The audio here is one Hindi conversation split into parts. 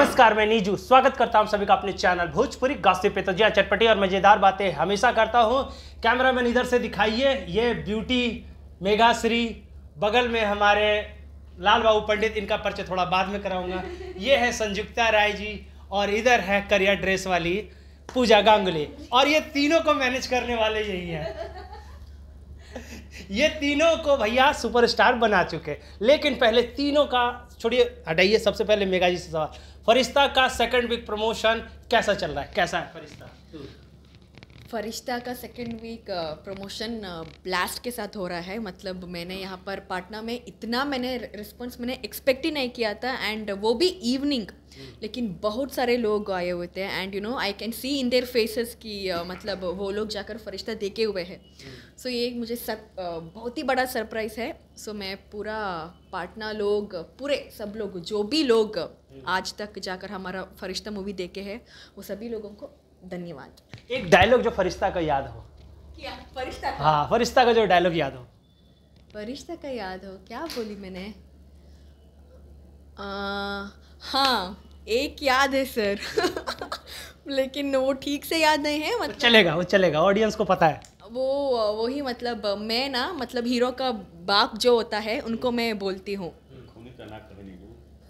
नमस्कार मैं नीजू स्वागत करता हूं सभी का अपने चैनल भोजपुरी गास्ती पे तो जी हाँ, चटपटी और मज़ेदार बातें हमेशा करता हूं कैमरा मैन इधर से दिखाइए ये ब्यूटी मेगाश्री बगल में हमारे लाल बाबू पंडित इनका परिचय थोड़ा बाद में कराऊंगा ये है संयुक्ता राय जी और इधर है करिया ड्रेस वाली पूजा गांगुली और ये तीनों को मैनेज करने वाले यही हैं ये तीनों को भैया सुपरस्टार बना चुके लेकिन पहले तीनों का छोड़िए हटाइए सबसे पहले मेगा जी से सवाल फरिश्ता का सेकंड वीक प्रमोशन कैसा चल रहा है कैसा है फरिश्ता फरिश्ता का सेकंड वीक प्रमोशन ब्लास्ट के साथ हो रहा है मतलब मैंने यहाँ पर पाटना में इतना मैंने रिस्पॉन्स मैंने एक्सपेक्ट ही नहीं किया था एंड वो भी इवनिंग हम्म। लेकिन बहुत सारे लोग आए हुए थे and you know I can see in their faces कि uh, मतलब वो लोग जाकर फरिश्ता देखे हुए हैं सो हम्म। so, ये मुझे सब uh, बहुत ही बड़ा सरप्राइज़ है सो so, मैं पूरा पाटना लोग पूरे सब लोग जो भी लोग आज तक जाकर हमारा फरिश्ता मूवी देखे है वो सभी लोगों को धन्यवाद एक डायलॉग जो फरिश्ता का याद हो क्या फरिश्ता का? हाँ फरिश्ता का जो डायलॉग याद हो फरिश्ता का याद हो क्या बोली मैंने हाँ एक याद है सर लेकिन वो ठीक से याद नहीं है मतलब चलेगा वो चलेगा ऑडियंस को पता है वो वही मतलब मैं ना मतलब हीरो का बाप जो होता है उनको मैं बोलती हूँ तो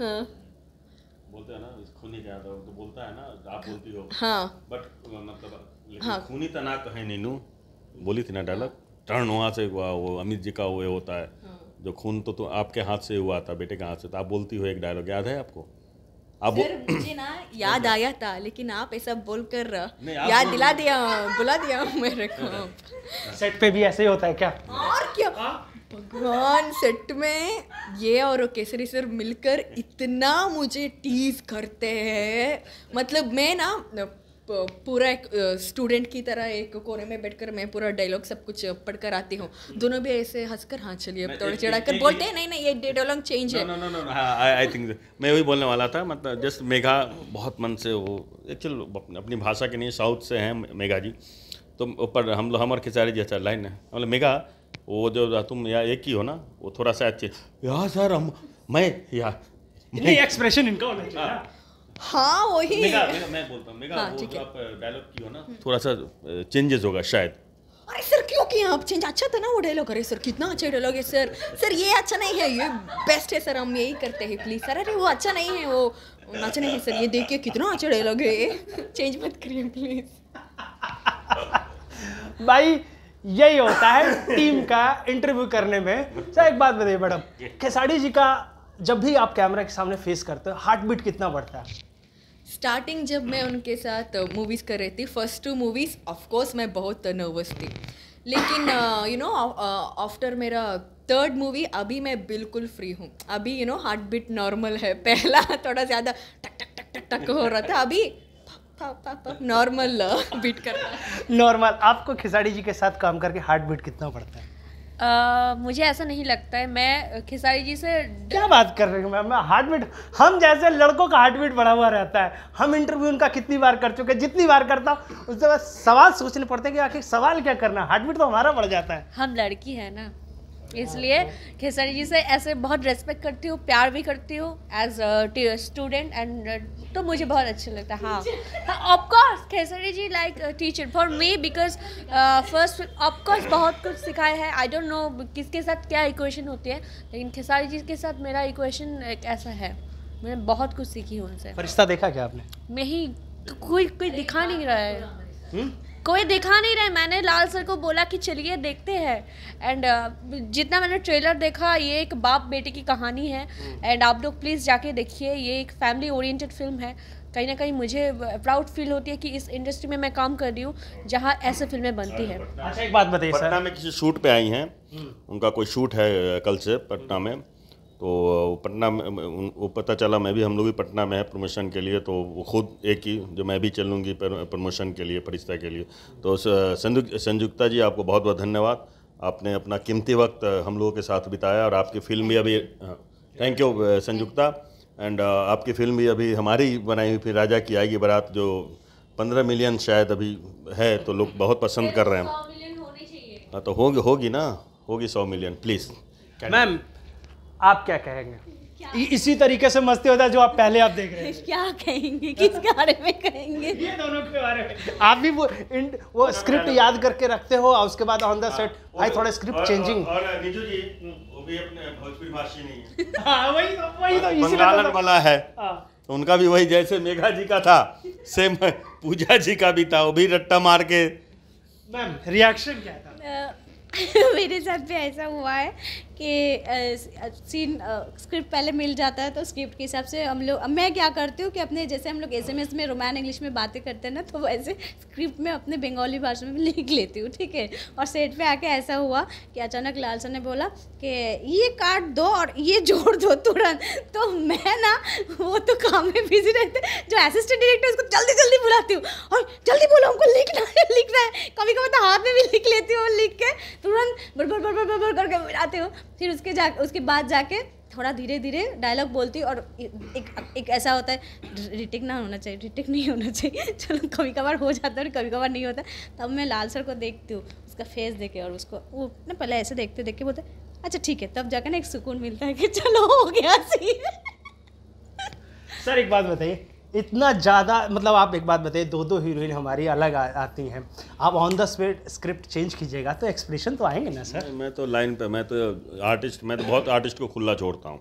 हाँ ये तो हाँ। हाँ। मतलब, हाँ। तो कह बोली थी ना डायलॉग टर्न वहाँ से हुआ वो अमित जी का वो होता है जो खून तो, तो आपके हाथ से हुआ था बेटे के हाथ से तो आप बोलती हो एक डायलॉग याद है आपको आप सर, मुझे ना याद अच्छा। आया था लेकिन आप ऐसा बोल कर याद दिला दिया बुला दिया मेरे को सेट पे भी ऐसे ही होता है क्या और क्या भगवान सेट में ये और केसरी सर मिलकर इतना मुझे टीज करते हैं मतलब मैं ना पूरा एक स्टूडेंट की तरह एक कोने में बैठकर मैं पूरा डायलॉग सब कुछ पढ़कर आती हूँ दोनों भी ऐसे हंसकर हाँ चलिए अब थोड़ा चढ़ा कर बोलते हैं नहीं नहीं ये डायलॉग चेंज है no no no I think मैं वही बोलने वाला था मतलब जस्ट मेघा बहुत मन से वो एक्चुअल अपनी भाषा के नहीं साउथ से हैं मेघा जी तो ऊपर हम लोग हमारे जी अच्छा लाइन है मतलब मेघा वो जो तुम यहाँ एक ही हो ना वो थोड़ा सा अच्छे यार सर हम मैं यार नहीं एक्सप्रेशन इनका होना चाहिए हाँ।, हाँ वही मेगा, मेगा, मैं बोलता हूँ मेगा हाँ, वो आप डायलॉग की हो ना हम्म। थोड़ा सा चेंजेस होगा शायद अरे सर क्यों किया आप चेंज अच्छा था ना वो डायलॉग अरे सर कितना अच्छा डायलॉग है सर सर ये अच्छा नहीं है ये बेस्ट है सर हम यही करते हैं प्लीज सर अरे वो अच्छा नहीं है वो अच्छा नहीं है सर ये देखिए कितना अच्छा डायलॉग है चेंज मत करिए प्लीज भाई यही होता है टीम का इंटरव्यू करने में सर एक बात बताइए मैडम खेसाड़ी जी का जब भी आप कैमरा के सामने फेस करते हो हार्ट बीट कितना बढ़ता है स्टार्टिंग जब मैं उनके साथ मूवीज़ uh, कर रही थी फर्स्ट टू मूवीज़ ऑफकोर्स मैं बहुत नर्वस थी लेकिन यू नो आफ्टर मेरा थर्ड मूवी अभी मैं बिल्कुल फ्री हूँ अभी you know heartbeat normal है पहला थोड़ा ज़्यादा टक टक टक टक टक हो रहा था अभी नॉर्मल बीट uh, करना नॉर्मल आपको खिसाड़ी जी के साथ काम करके हार्ट बीट कितना पड़ता है Uh, मुझे ऐसा नहीं लगता है मैं uh, खिसारी जी से क्या बात कर रही हूँ मैम हार्ट बीट हम जैसे लड़कों का हार्ट बीट बढ़ा हुआ रहता है हम इंटरव्यू उनका कितनी बार कर चुके हैं जितनी बार करता हूँ उसके बाद सवाल सोचने पड़ते हैं कि आखिर सवाल क्या करना है हार्ट बीट तो हमारा बढ़ जाता है हम लड़की है ना इसलिए खेसारी जी से ऐसे बहुत रेस्पेक्ट करती हूँ प्यार भी करती हूँ एज स्टूडेंट एंड तो मुझे बहुत अच्छा लगता है हाँ ऑफकोर्स हाँ, Khesari ji like teacher for me because first of course बहुत कुछ सिखाया है आई डोंट नो किसके साथ क्या इक्वेशन होती है लेकिन खेसारी जी के साथ मेरा इक्वेशन एक ऐसा है मैंने बहुत कुछ सीखी उनसे रिश्ता देखा क्या आपने मैं ही कोई कोई दिखा नहीं रहा है हुँ? कोई दिखा नहीं रहे मैंने लाल सर को बोला कि चलिए देखते हैं एंड uh, जितना मैंने ट्रेलर देखा ये एक बाप बेटे की कहानी है एंड हम्म। आप लोग प्लीज़ जाके देखिए ये एक फैमिली ओरिएंटेड फिल्म है कहीं ना कहीं मुझे प्राउड uh, फील होती है कि इस इंडस्ट्री में मैं काम कर रही हूँ जहाँ ऐसे फिल्में बनती हैं अच्छा एक बात बताइए पटना में किसी शूट पे आई हैं हम्म। उनका कोई शूट है कल uh, से पटना में तो पटना में वो पता चला मैं भी हम लोग भी पटना में है प्रमोशन के लिए तो वो खुद एक ही जो मैं भी चलूँगी प्रमोशन के लिए परिस्था के लिए तो संयुक्ता जी आपको बहुत बहुत धन्यवाद आपने अपना कीमती वक्त हम लोगों के साथ बिताया और आपकी फिल्म भी अभी थैंक यू संयुक्ता एंड आपकी फिल्म भी अभी हमारी बनाई हुई फिर राजा की आएगी बारात जो पंद्रह मिलियन शायद अभी है तो लोग बहुत पसंद कर रहे हैं हाँ तो होगी होगी ना होगी सौ मिलियन प्लीज़ मैम आप क्या कहेंगे क्या? इसी तरीके से मस्ती होता है जो आप पहले आप देख रहे हैं क्या कहेंगे किस बारे में कहेंगे ये दोनों के बारे में आप भी वो इन, वो स्क्रिप्ट याद करके रखते हो और उसके बाद ऑन द सेट भाई थोड़ा स्क्रिप्ट चेंजिंग और, और नीजू जी वो भी अपने भोजपुरी भाषी नहीं है हां तो- वही तो इसी तो बंगालन वाला है हाँ। तो उनका भी वही जैसे मेघा जी का था सेम पूजा जी का भी था वो भी रट्टा मार के मैम रिएक्शन क्या था मेरे साथ भी ऐसा हुआ है कि सीन स्क्रिप्ट पहले मिल जाता है तो स्क्रिप्ट के हिसाब से हम लोग मैं क्या करती हूँ कि अपने जैसे हम लोग ऐसे में रोमान इंग्लिश में बातें करते हैं ना तो वैसे स्क्रिप्ट में अपने बंगाली भाषा में लिख लेती हूँ ठीक है और सेट पे आके ऐसा हुआ कि अचानक लालसा ने बोला कि ये काट दो और ये जोड़ दो तुरंत तो मैं ना वो तो काम में बिजी रहते जो असिस्टेंट डायरेक्टर उसको जल्दी जल्दी बुलाती हूँ और जल्दी बोलो हमको लिखना है लिखना है कभी कभी तो हाथ में भी लिख लेती हूँ लिख के तुरंत बड़बड़ बड़बड़ बड़बड़ करके बुलाती हूँ फिर उसके जा उसके बाद जाके थोड़ा धीरे धीरे डायलॉग बोलती और एक एक ऐसा होता है रिटेक ना होना चाहिए रिटेक नहीं होना चाहिए चलो कभी कभार हो जाता है और कभी कभार नहीं होता तब मैं लाल सर को देखती हूँ उसका फेस देखे और उसको वो ना पहले ऐसे देखते देख के बोलते अच्छा ठीक है तब जाकर ना एक सुकून मिलता है कि चलो हो गया सी सर एक बात बताइए इतना ज़्यादा मतलब आप एक बात बताइए दो दो हीरोइन हमारी अलग आ, आती हैं आप on the spot script change कीजिएगा तो एक्सप्रेशन तो आएंगे ना सर मैं तो लाइन पे मैं तो आर्टिस्ट मैं तो बहुत आर्टिस्ट को खुला छोड़ता हूँ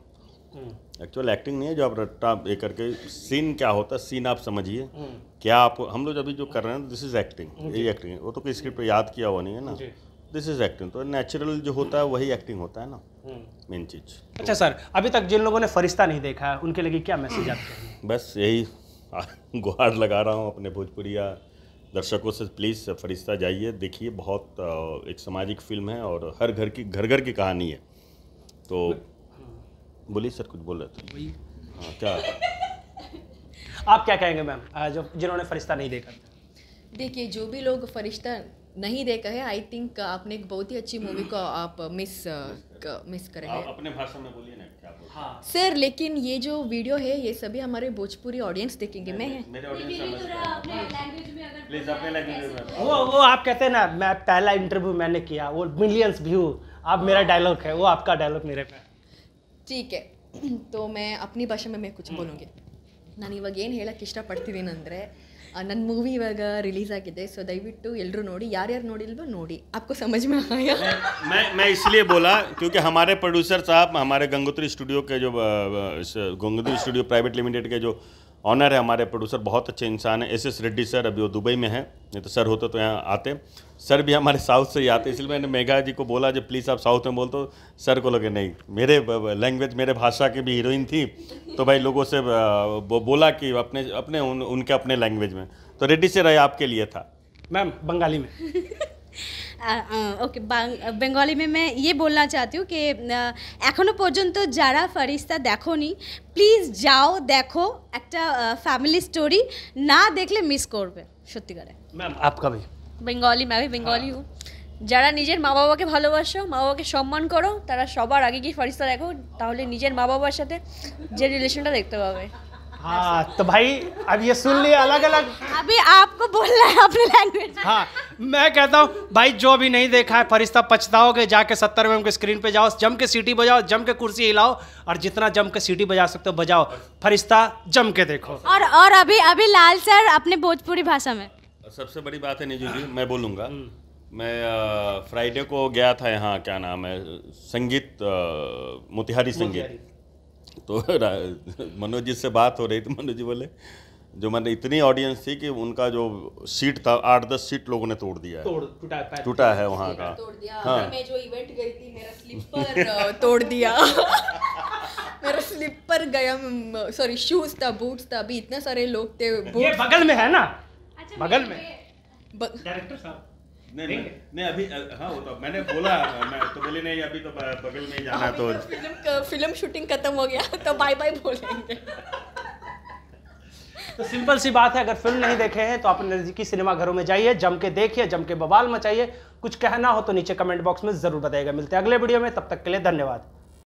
एक्चुअल हम्म। एक्टिंग नहीं है जो आप रट्टा ये करके सीन क्या होता है सीन आप समझिए हम्म। क्या आप हम लोग अभी जो कर रहे हैं दिस इज एक्टिंग यही एक्टिंग वो तो कोई स्क्रिप्ट याद किया हुआ नहीं है ना दिस इज एक्टिंग तो नेचुरल जो होता है वही एक्टिंग होता है ना मेन हम्म। चीज अच्छा सर अभी तक जिन लोगों ने फरिश्ता नहीं देखा है उनके लिए क्या मैसेज आते हैं बस यही गुहार लगा रहा हूँ अपने भोजपुरिया दर्शकों से प्लीज़ फरिश्ता जाइए देखिए बहुत एक सामाजिक फिल्म है और हर घर की घर घर की कहानी है तो बोलिए सर कुछ बोल रहे थे हाँ क्या आप क्या कहेंगे मैम जो जिन्होंने फरिश्ता नहीं देखा देखिए जो भी लोग फरिश्ता नहीं देखा है आई थिंक आपने एक बहुत ही अच्छी मूवी को आप मिस मिस कर रहे हैं अपने भाषा में बोलिए ना क्या हाँ। सर लेकिन ये जो वीडियो है ये सभी हमारे भोजपुरी ऑडियंस देखेंगे मैं तो हाँ। वो वो आप कहते हैं ना मैं पहला इंटरव्यू मैंने किया वो मिलियंस व्यू आप मेरा डायलॉग हाँ। है वो आपका डायलॉग मेरे पे ठीक है तो मैं अपनी भाषा ಭಾಷೆ ಮೇಲೆ ಕುಚ್ ಬೋಲೋಂಗೆ ನಾನು ಇವಾಗ ಏನು ಹೇಳಕ್ಕೆ ಇಷ್ಟಪಡ್ತಿದ್ದೀನಿ ಅಂದರೆ અનન મૂવી વાગ રિલીઝ આ કે છે સો દૈવિતુ એલરૂ નોડી યાર યાર નોડીલવા નોડી આપકો સમજ મે આયા મે મે ઇસલીએ બોલા ક્યોકી હમારે પ્રોડ્યુસર સાબ હમારે ગંગોત્રી સ્ટુડિયો કે જો ગંગોત્રી સ્ટુડિયો પ્રાઇવેટ લિમિટેડ કે જો ऑनर है हमारे प्रोड्यूसर बहुत अच्छे इंसान है एस एस रेड्डी सर अभी वो दुबई में है नहीं तो सर होते तो यहाँ आते सर भी हमारे साउथ से ही आते इसलिए मैंने मेघा जी को बोला जो प्लीज़ आप साउथ में बोल तो सर को लगे नहीं मेरे लैंग्वेज मेरे भाषा की भी हीरोइन थी तो भाई लोगों से बोला कि अपने अपने उन, उनके अपने लैंग्वेज में तो रेड्डी सर आपके लिए था मैम बंगाली में ওকে বেঙ্গলি মেমে ইয়ে বললা চাতি কে এখনো পর্যন্ত যারা ফারিস্তা নি প্লিজ যাও দেখো একটা ফ্যামিলি স্টোরি না দেখলে মিস করবে সত্যি করে ম্যাম আপকা ভি বেঙ্গলি ম্যাম বেঙ্গলি হ্যাঁ। যারা নিজের মা বাবাকে ভালোবাসো মা বাবাকে সম্মান করো তারা সবার আগে গিয়ে ফারিস্তা দেখো তাহলে নিজের মা বাবার সাথে যে রিলেশনটা দেখতে পাবে हाँ तो भाई अब ये सुन लिया अलग अलग अभी आपको बोलना है अपनी लैंग्वेज हाँ मैं कहता हूँ भाई जो भी नहीं देखा है फरिश्ता पछताओगे जाके सत्तर में उनके स्क्रीन पे जाओ जम के सीटी बजाओ जम के कुर्सी हिलाओ और जितना जम के सीटी बजा सकते हो बजाओ फरिश्ता जम के देखो और और अभी अभी लाल सर अपने भोजपुरी भाषा में सबसे बड़ी बात है निजू जी हाँ। मैं बोलूँगा हम्म। मैं फ्राइडे को गया था यहाँ क्या नाम है संगीत मोतिहारी संगीत तो मनोज जी से बात हो रही थी मनोज जी बोले जो मैंने इतनी ऑडियंस थी कि उनका जो सीट था आठ दस सीट लोगों ने तोड़ दिया है टूटा है वहाँ का तोड़ दिया हाँ। मैं जो इवेंट गई थी मेरा स्लीपर तोड़ दिया मेरा स्लीपर गया सॉरी शूज था बूट्स था अभी इतने सारे लोग थे ये बगल में है ना अच्छा, बगल में डायरेक्टर साहब नहीं नहीं, नहीं अभी हाँ वो तो मैंने बोला मैं तो बोली नहीं अभी तो बगल में जाना तो, तो फिल्म फिल्म शूटिंग खत्म हो गया तो बाय बाय बोलेंगे तो सिंपल सी बात है अगर फिल्म नहीं देखे हैं तो आप नजदीकी सिनेमा घरों में जाइए जम के देखिए जम के बवाल मचाइए कुछ कहना हो तो नीचे कमेंट बॉक्स में जरूर बताइएगा मिलते हैं अगले वीडियो में तब तक के लिए धन्यवाद